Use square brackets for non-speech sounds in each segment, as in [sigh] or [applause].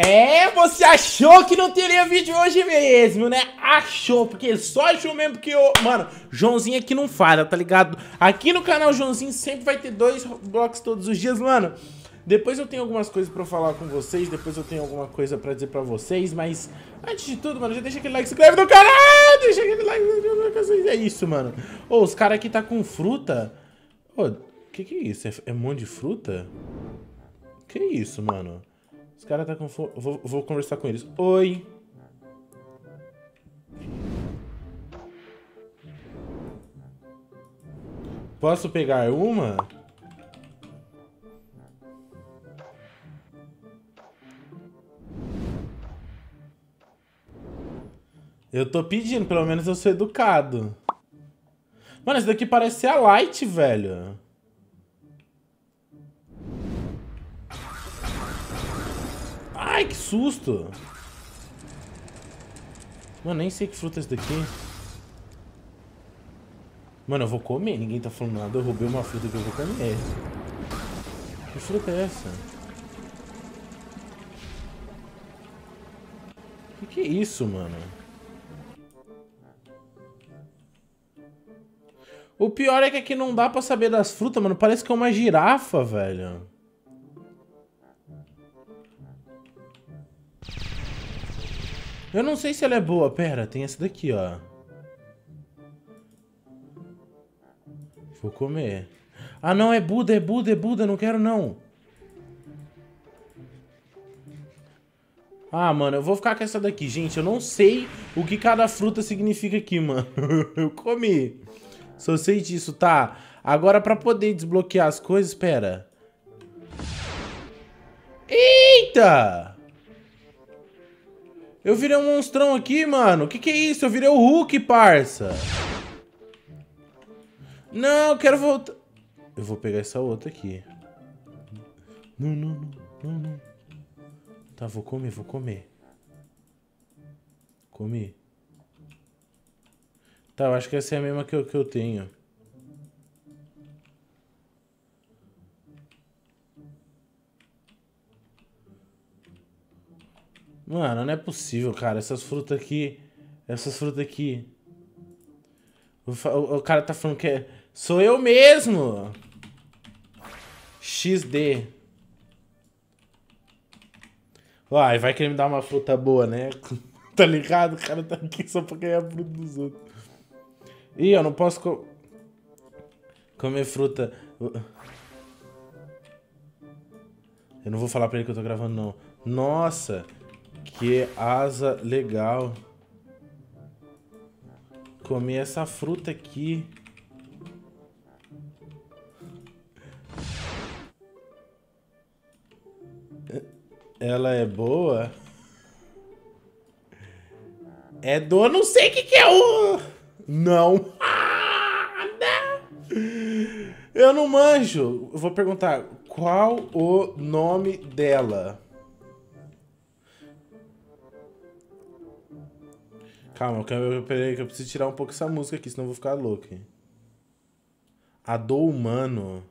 É, você achou que não teria vídeo hoje mesmo, né? Achou, porque só achou mesmo porque eu... Mano, Joãozinho aqui é não falha, tá ligado? Aqui no canal Joãozinho sempre vai ter dois blocos todos os dias, mano. Depois eu tenho algumas coisas pra falar com vocês, depois eu tenho alguma coisa pra dizer pra vocês, mas... Antes de tudo, mano, já deixa aquele like, se inscreve no canal! Deixa aquele like, é isso, mano. Ô, oh, os caras aqui tá com fruta. Ô, oh, que que é isso? É, é um monte de fruta? Que isso, mano? Os caras tá com fome. Vou, vou conversar com eles. Oi! Posso pegar uma? Eu tô pedindo, pelo menos eu sou educado. Mano, esse daqui parece ser a Light, velho. Ai, que susto! Mano, nem sei que fruta é essa daqui. Mano, eu vou comer. Ninguém tá falando nada. Eu roubei uma fruta que eu vou comer. Que fruta é essa? Que que é isso, mano? O pior é que aqui não dá pra saber das frutas, mano. Parece que é uma girafa, velho. Eu não sei se ela é boa. Pera, tem essa daqui, ó. Vou comer. Ah, não, é Buda, é Buda, é Buda. Não quero, não. Ah, mano, eu vou ficar com essa daqui. Gente, eu não sei o que cada fruta significa aqui, mano. [laughs] eu comi. Só sei disso, tá? Agora, pra poder desbloquear as coisas, pera. Eita! Eu virei um monstrão aqui, mano. Que que é isso? Eu virei o Hulk, parça. Não, eu quero voltar. Eu vou pegar essa outra aqui. Não, não, não, não, não. Tá, vou comer, vou comer. Comi. Tá, eu acho que essa é a mesma que eu, que eu tenho. Mano, não é possível, cara. Essas frutas aqui. Essas frutas aqui. O, o, o cara tá falando que é. Sou eu mesmo! XD. Uai, vai querer me dar uma fruta boa, né? [laughs] tá ligado? O cara tá aqui só pra ganhar a fruta dos outros. Ih, eu não posso co comer fruta. Eu não vou falar pra ele que eu tô gravando, não. Nossa! Que asa legal. Comer essa fruta aqui. Ela é boa? É do... não sei o que que é o... Não. Ah, [laughs] não. Eu não manjo. Eu vou perguntar qual o nome dela. Calma, peraí que eu preciso tirar um pouco essa música aqui, senão eu vou ficar louco. A dor humano.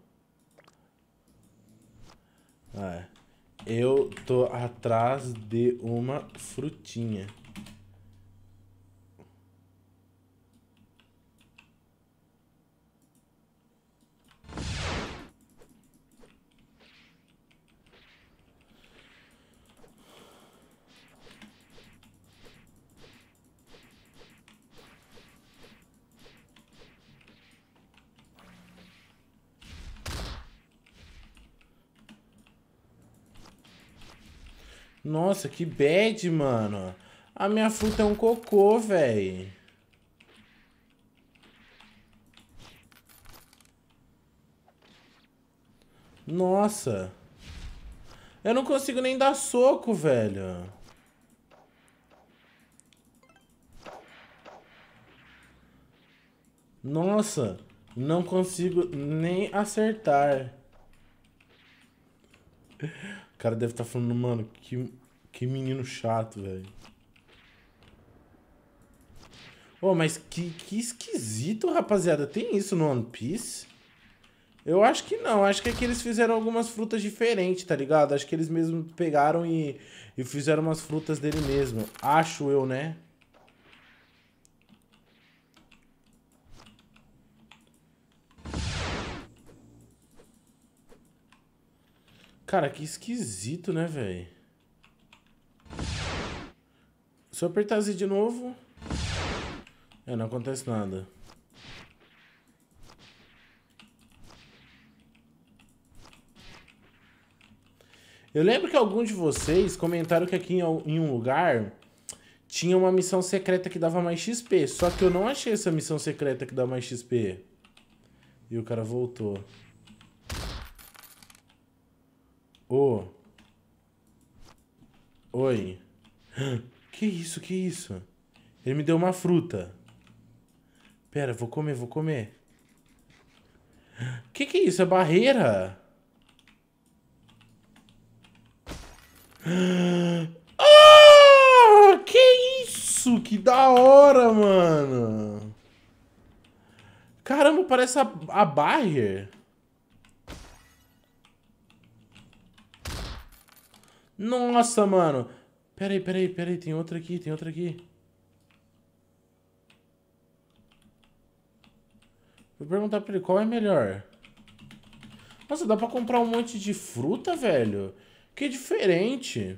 eu tô atrás de uma frutinha. Nossa, que bad, mano. A minha fruta é um cocô, velho. Nossa. Eu não consigo nem dar soco, velho. Nossa, não consigo nem acertar. O cara deve estar tá falando, mano, que que menino chato, velho. Ô, oh, mas que, que esquisito, rapaziada. Tem isso no One Piece? Eu acho que não. Acho que é que eles fizeram algumas frutas diferentes, tá ligado? Acho que eles mesmos pegaram e, e fizeram umas frutas dele mesmo. Acho eu, né? Cara, que esquisito, né, velho? Se eu apertar Z de novo... É, não acontece nada. Eu lembro que alguns de vocês comentaram que aqui em, em um lugar tinha uma missão secreta que dava mais XP. Só que eu não achei essa missão secreta que dá mais XP. E o cara voltou. Ô. Oh. Oi. Que isso, que isso? Ele me deu uma fruta. Pera, vou comer, vou comer. Que que é isso? É barreira? Ah, que isso? Que da hora, mano. Caramba, parece a, a barrier. Nossa, mano. Peraí, peraí, peraí, tem outra aqui, tem outra aqui. Vou perguntar pra ele qual é melhor. Nossa, dá pra comprar um monte de fruta, velho? Que diferente.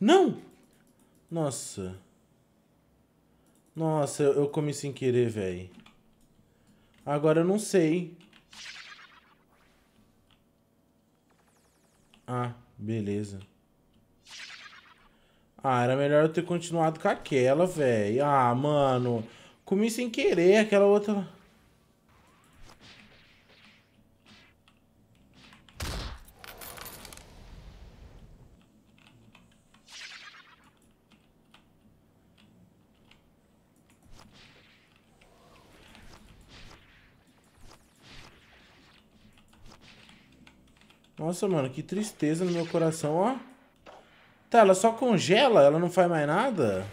Não! Nossa. Nossa, eu, eu comi sem querer, velho. Agora eu não sei. Ah, beleza. Ah, era melhor eu ter continuado com aquela, velho. Ah, mano. Comi sem querer aquela outra... Nossa, mano, que tristeza no meu coração, ó. Tá, ela só congela? Ela não faz mais nada?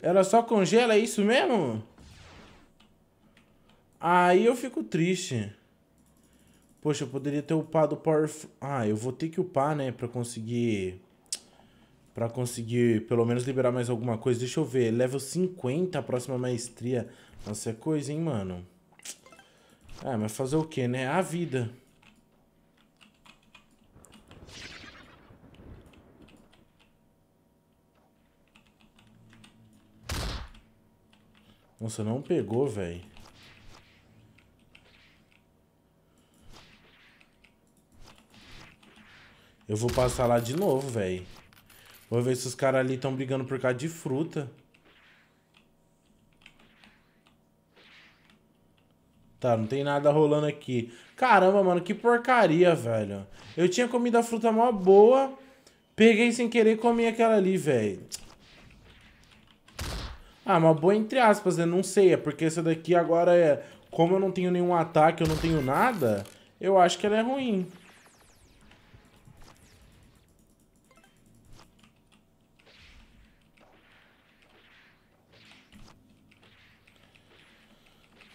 Ela só congela, é isso mesmo? Aí eu fico triste. Poxa, eu poderia ter upado o Power... Ah, eu vou ter que upar, né? Pra conseguir para conseguir pelo menos liberar mais alguma coisa. Deixa eu ver, level 50 a próxima maestria. Nossa, é coisa, hein, mano? Ah, mas fazer o que, né? A vida. Nossa, não pegou, velho. Eu vou passar lá de novo, velho. Vou ver se os caras ali estão brigando por causa de fruta. Tá, não tem nada rolando aqui. Caramba, mano, que porcaria, velho. Eu tinha comido a fruta mó boa. Peguei sem querer e comi aquela ali, velho. Ah, uma boa entre aspas, eu Não sei, é porque essa daqui agora é... Como eu não tenho nenhum ataque, eu não tenho nada, eu acho que ela é ruim.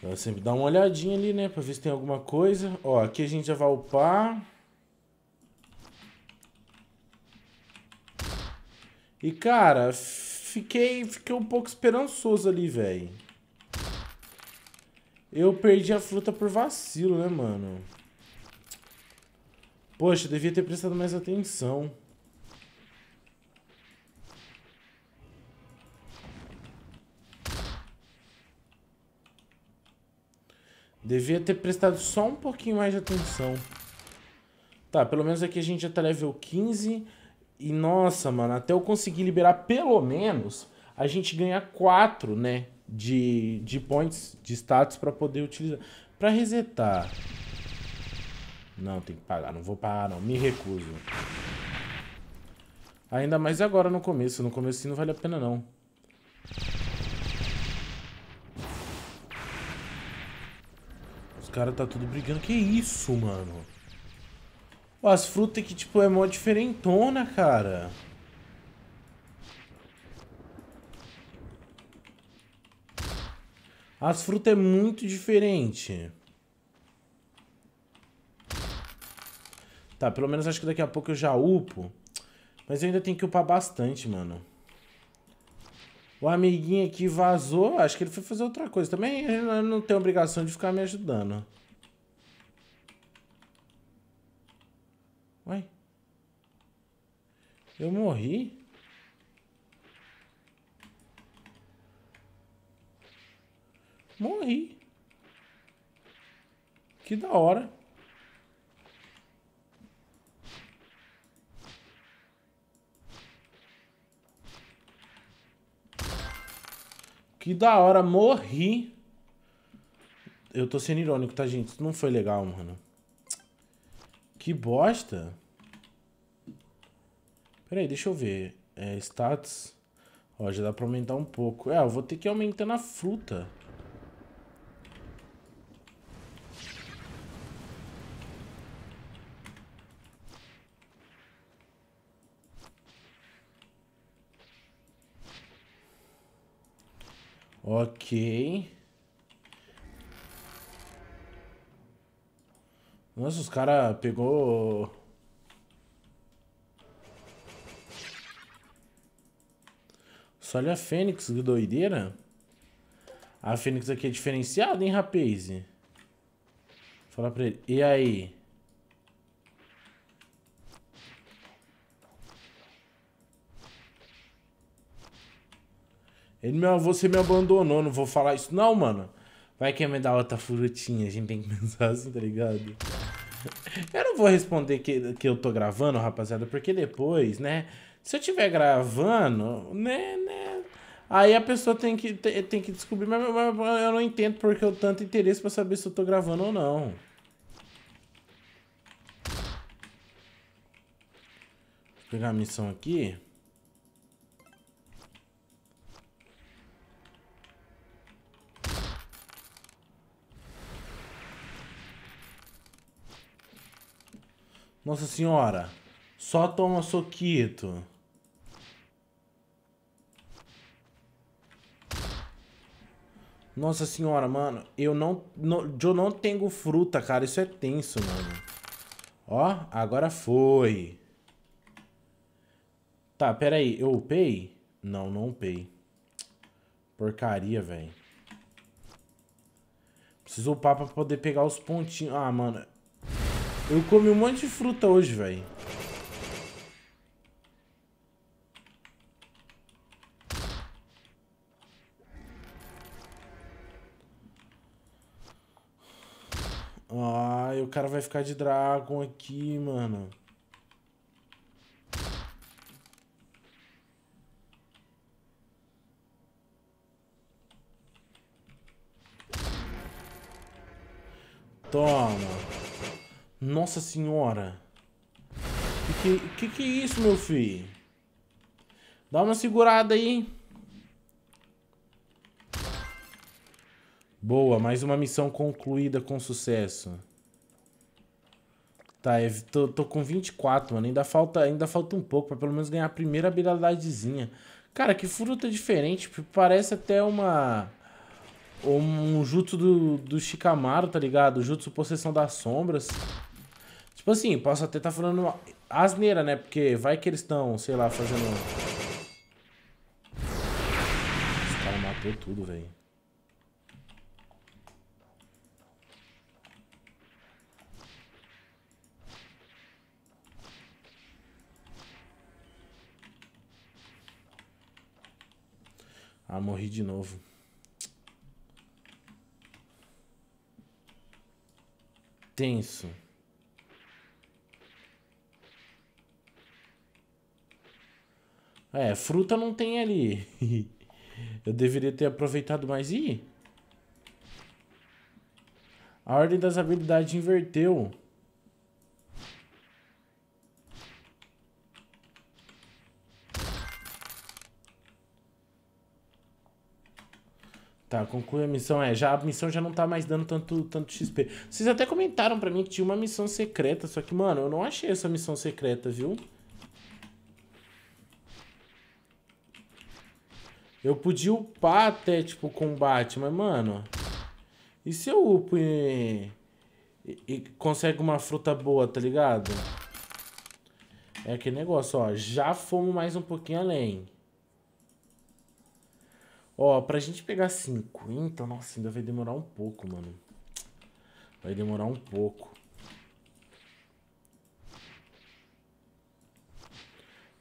Então, sempre dá uma olhadinha ali, né? Pra ver se tem alguma coisa. Ó, aqui a gente já vai upar. E, cara, fiquei, fiquei um pouco esperançoso ali, velho. Eu perdi a fruta por vacilo, né, mano? Poxa, devia ter prestado mais atenção. Devia ter prestado só um pouquinho mais de atenção. Tá, pelo menos aqui a gente já tá level 15. E nossa, mano, até eu conseguir liberar pelo menos, a gente ganha 4, né? De, de points, de status pra poder utilizar. Pra resetar. Não, tem que pagar. Não vou pagar, não. Me recuso. Ainda mais agora no começo. No começo não vale a pena, não. caras tá tudo brigando. Que isso, mano? as frutas que tipo, é mó diferentona, cara. As frutas é muito diferente. Tá, pelo menos acho que daqui a pouco eu já upo. Mas eu ainda tenho que upar bastante, mano. O amiguinho que vazou, acho que ele foi fazer outra coisa. Também ele não tem obrigação de ficar me ajudando. Ué? Eu morri? Morri. Que da hora. Que da hora, morri. Eu tô sendo irônico, tá, gente? Isso não foi legal, mano. Que bosta. Pera aí, deixa eu ver. É, status. Ó, já dá pra aumentar um pouco. É, eu vou ter que aumentar na fruta. Ok. Nossa, os cara pegou... Só olha a Fênix, que doideira. A Fênix aqui é diferenciada, hein, rapaz? Fala pra ele. E aí? Ele, meu você me abandonou, não vou falar isso. Não, mano. Vai que me dá outra frutinha. A gente tem que pensar assim, tá ligado? Eu não vou responder que, que eu tô gravando, rapaziada, porque depois, né? Se eu tiver gravando, né, né? Aí a pessoa tem que, tem, tem que descobrir, mas, mas, eu não entendo porque eu tanto interesse pra saber se eu tô gravando ou não. Vou pegar a missão aqui. Nossa senhora. Só toma soquito. Nossa senhora, mano. Eu não, não... Eu não tenho fruta, cara. Isso é tenso, mano. Ó, agora foi. Tá, pera aí. Eu upei? Não, não upei. Porcaria, velho. Preciso upar pra poder pegar os pontinhos. Ah, mano. Eu comi um monte de fruta hoje, velho. Ai, o cara vai ficar de dragão aqui, mano. Toma. Nossa senhora. O que, que, que é isso, meu filho? Dá uma segurada aí. Boa, mais uma missão concluída com sucesso. Tá, é, tô, tô com 24, mano. Ainda falta, ainda falta um pouco pra pelo menos ganhar a primeira habilidadezinha. Cara, que fruta diferente. Parece até uma... Um jutsu do, do Shikamaru, tá ligado? Jutsu Possessão das Sombras. Tipo assim, posso até estar tá falando asneira, né? Porque vai que eles estão, sei lá, fazendo... Esse cara matou tudo, velho. Ah, morri de novo. Tenso. É, fruta não tem ali. [laughs] Eu deveria ter aproveitado mais. Ih! A ordem das habilidades inverteu. Tá, conclui a missão. É, já, a missão já não tá mais dando tanto, tanto XP. Vocês até comentaram pra mim que tinha uma missão secreta, só que, mano, eu não achei essa missão secreta, viu? Viu? Eu podia upar até, tipo, combate, mas, mano... E se eu upo e, e, e consegue uma fruta boa, tá ligado? É aquele negócio, ó. Já fomos mais um pouquinho além. Ó, pra gente pegar 50, nossa, ainda vai demorar um pouco, mano. Vai demorar um pouco.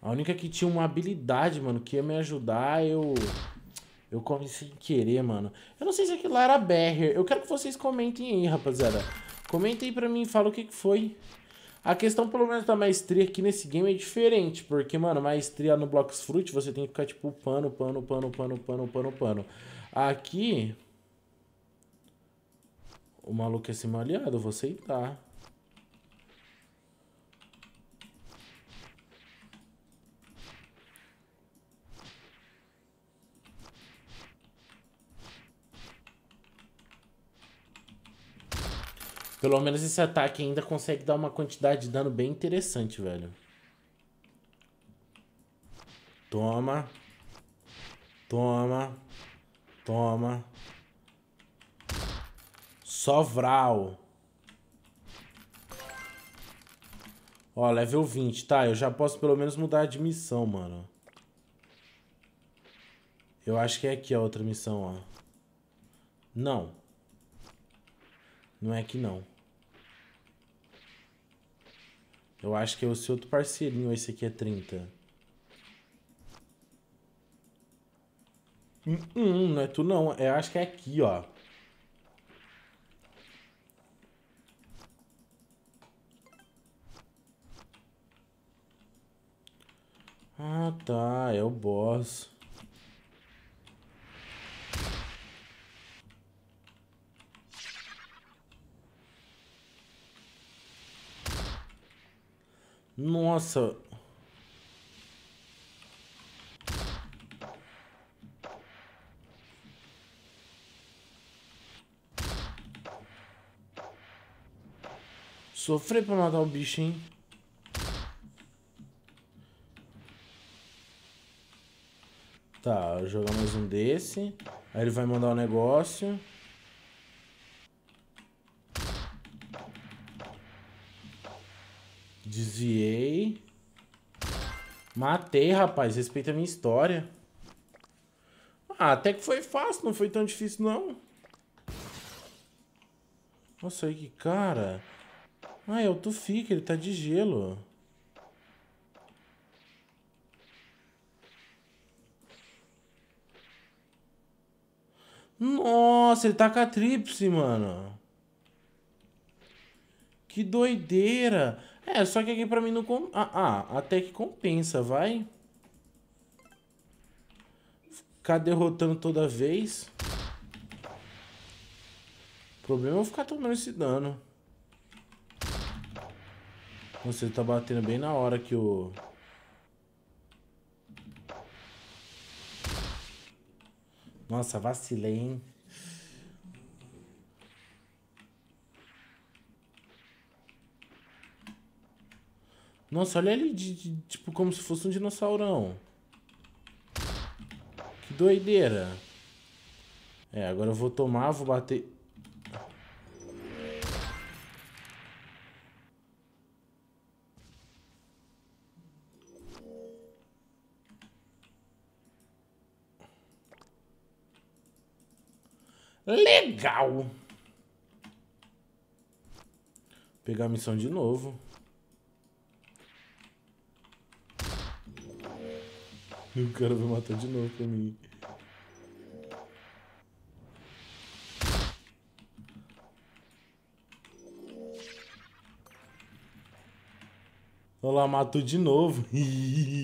A única que tinha uma habilidade, mano, que ia me ajudar, eu. Eu comi sem querer, mano. Eu não sei se aquilo lá era Berre. Eu quero que vocês comentem aí, rapaziada. Comentem pra mim e falem o que, que foi. A questão, pelo menos, da maestria aqui nesse game é diferente. Porque, mano, maestria no Blocks Fruit você tem que ficar, tipo, pano, pano, pano, pano, pano, pano, pano. Aqui. O maluco é ser maleado, eu vou aceitar. Pelo menos esse ataque ainda consegue dar uma quantidade de dano bem interessante, velho. Toma. Toma. Toma. Só Vral. Ó, level 20. Tá, eu já posso pelo menos mudar de missão, mano. Eu acho que é aqui a outra missão, ó. Não. Não é que não. Eu acho que é seu outro parceirinho, esse aqui é 30. Hum, hum, não é tu não. É, eu acho que é aqui, ó. Ah, tá. É o boss. Nossa. Sofri pra matar o bicho, hein? Tá, jogar mais um desse. Aí ele vai mandar o um negócio. Desviei. Matei, rapaz. Respeita a minha história. Ah, até que foi fácil. Não foi tão difícil, não. Nossa, aí que cara. Ah, é o que Ele tá de gelo. Nossa, ele tá com a tríplice, mano. Que doideira. É, só que aqui pra mim não... Com... Ah, ah, até que compensa, vai. Ficar derrotando toda vez. O problema é eu ficar tomando esse dano. Você tá batendo bem na hora que o... Nossa, vacilei, hein? Nossa, olha ele, de, de, tipo, como se fosse um dinossaurão. Que doideira. É, agora eu vou tomar, vou bater... Legal! Vou pegar a missão de novo. o cara vai matar de novo pra mim. Olha lá, matou de novo.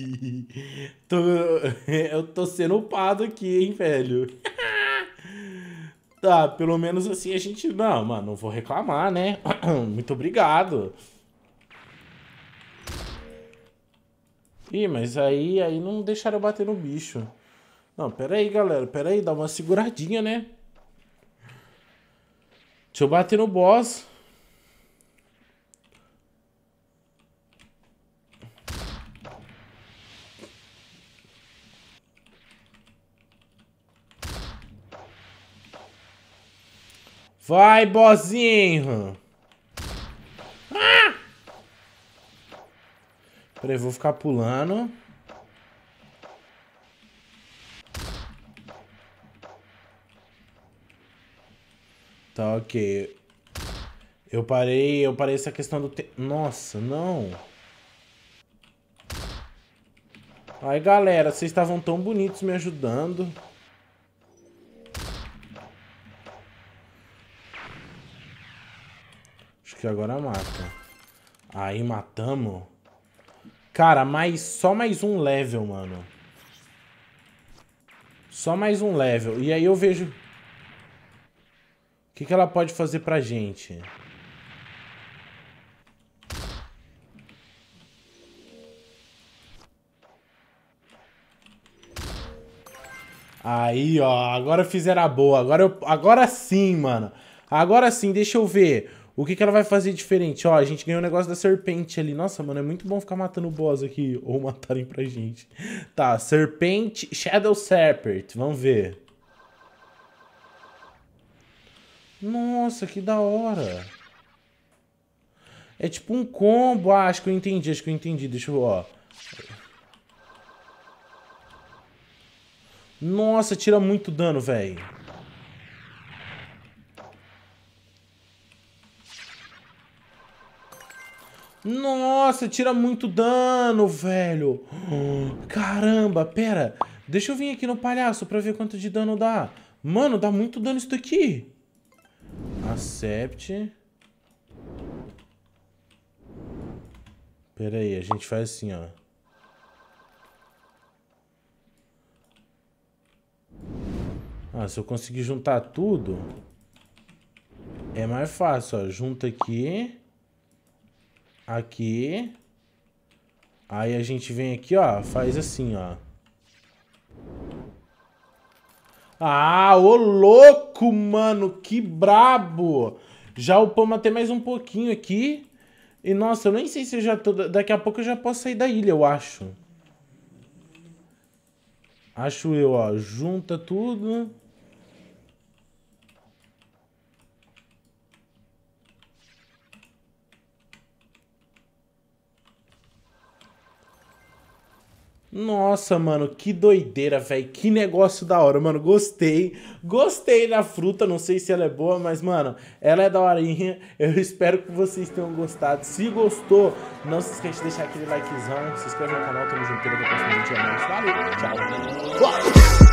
[laughs] tô... [laughs] Eu tô sendo upado aqui, hein, velho. [laughs] tá, pelo menos assim a gente... Não, mano, não vou reclamar, né? [clears throat] Muito obrigado. Ih, mas aí, aí não deixaram eu bater no bicho. Não, pera aí, galera. Pera aí, dá uma seguradinha, né? Deixa eu bater no boss. Vai, bozinho! Peraí, vou ficar pulando. Tá, ok. Eu parei, eu parei essa questão do tempo. Nossa, não. Aí, galera, vocês estavam tão bonitos me ajudando. Acho que agora mata. Aí, matamos. Cara, mais, só mais um level, mano. Só mais um level. E aí eu vejo... O que, que ela pode fazer pra gente? Aí, ó. Agora fizeram a boa. Agora, eu, agora sim, mano. Agora sim, deixa eu ver. O que, que ela vai fazer diferente? Ó, a gente ganhou o um negócio da serpente ali. Nossa, mano, é muito bom ficar matando o boss aqui. [laughs] Ou matarem pra gente. Tá, serpente, Shadow Serpent. Vamos ver. Nossa, que da hora. É tipo um combo. Ah, acho que eu entendi, acho que eu entendi. Deixa eu, ó. Nossa, tira muito dano, velho. Nossa, tira muito dano, velho. Caramba, pera. Deixa eu vir aqui no palhaço pra ver quanto de dano dá. Mano, dá muito dano isso daqui. Acept. Pera aí, a gente faz assim, ó. Ah, se eu conseguir juntar tudo... É mais fácil, ó. Junta aqui... Aqui. Aí a gente vem aqui, ó, faz assim, ó. Ah, ô louco, mano, que brabo! Já upamos até mais um pouquinho aqui. E, nossa, eu nem sei se eu já tô... Daqui a pouco eu já posso sair da ilha, eu acho. Acho eu, ó. Junta tudo. Nossa, mano, que doideira, velho. Que negócio da hora, mano. Gostei. Gostei da fruta. Não sei se ela é boa, mas, mano, ela é da horinha. Eu [laughs] espero que vocês tenham gostado. Se gostou, não se esqueça de deixar aquele likezão. Se inscreve no canal. Tamo junto. Até o próximo vídeo. Valeu. Tchau.